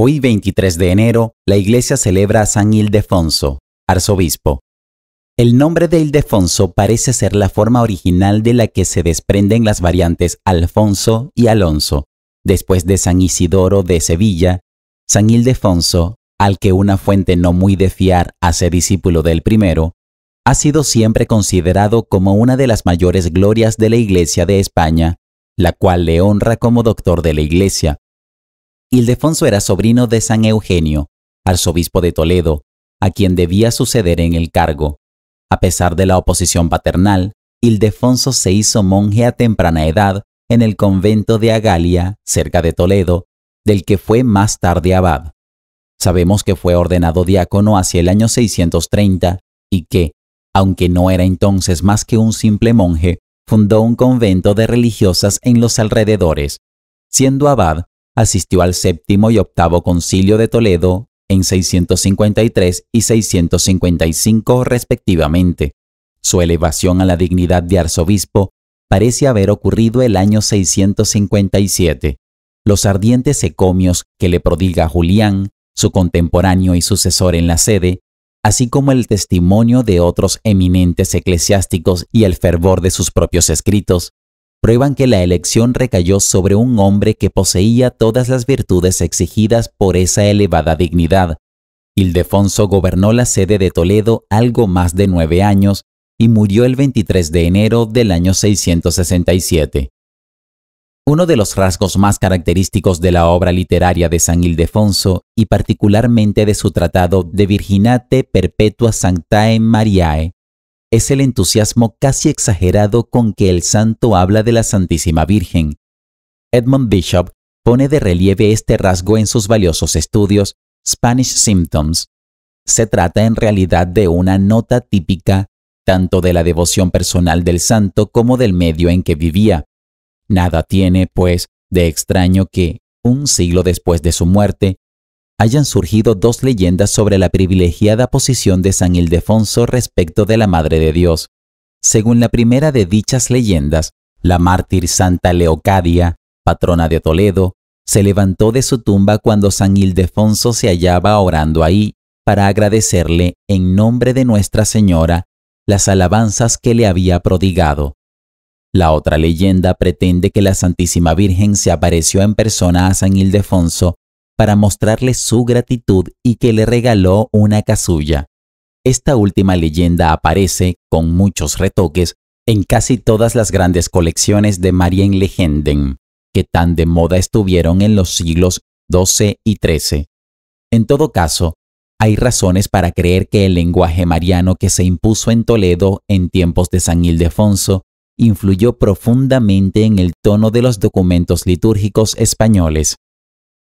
Hoy 23 de enero, la iglesia celebra a San Ildefonso, arzobispo. El nombre de Ildefonso parece ser la forma original de la que se desprenden las variantes Alfonso y Alonso, después de San Isidoro de Sevilla, San Ildefonso, al que una fuente no muy de fiar hace discípulo del primero, ha sido siempre considerado como una de las mayores glorias de la Iglesia de España, la cual le honra como doctor de la Iglesia, Ildefonso era sobrino de San Eugenio, arzobispo de Toledo, a quien debía suceder en el cargo. A pesar de la oposición paternal, Ildefonso se hizo monje a temprana edad en el convento de Agalia, cerca de Toledo, del que fue más tarde abad. Sabemos que fue ordenado diácono hacia el año 630 y que, aunque no era entonces más que un simple monje, fundó un convento de religiosas en los alrededores. Siendo abad, asistió al séptimo y octavo concilio de Toledo en 653 y 655 respectivamente. Su elevación a la dignidad de arzobispo parece haber ocurrido el año 657. Los ardientes ecomios que le prodiga Julián, su contemporáneo y sucesor en la sede, así como el testimonio de otros eminentes eclesiásticos y el fervor de sus propios escritos, prueban que la elección recayó sobre un hombre que poseía todas las virtudes exigidas por esa elevada dignidad. Ildefonso gobernó la sede de Toledo algo más de nueve años y murió el 23 de enero del año 667. Uno de los rasgos más característicos de la obra literaria de San Ildefonso y particularmente de su tratado De Virginate Perpetua Sanctae Mariae es el entusiasmo casi exagerado con que el santo habla de la Santísima Virgen. Edmund Bishop pone de relieve este rasgo en sus valiosos estudios Spanish Symptoms. Se trata en realidad de una nota típica tanto de la devoción personal del santo como del medio en que vivía. Nada tiene, pues, de extraño que, un siglo después de su muerte, hayan surgido dos leyendas sobre la privilegiada posición de San Ildefonso respecto de la Madre de Dios. Según la primera de dichas leyendas, la mártir Santa Leocadia, patrona de Toledo, se levantó de su tumba cuando San Ildefonso se hallaba orando ahí para agradecerle, en nombre de Nuestra Señora, las alabanzas que le había prodigado. La otra leyenda pretende que la Santísima Virgen se apareció en persona a San Ildefonso para mostrarle su gratitud y que le regaló una casulla. Esta última leyenda aparece, con muchos retoques, en casi todas las grandes colecciones de Marien Legenden, que tan de moda estuvieron en los siglos XII y XIII. En todo caso, hay razones para creer que el lenguaje mariano que se impuso en Toledo en tiempos de San Ildefonso influyó profundamente en el tono de los documentos litúrgicos españoles.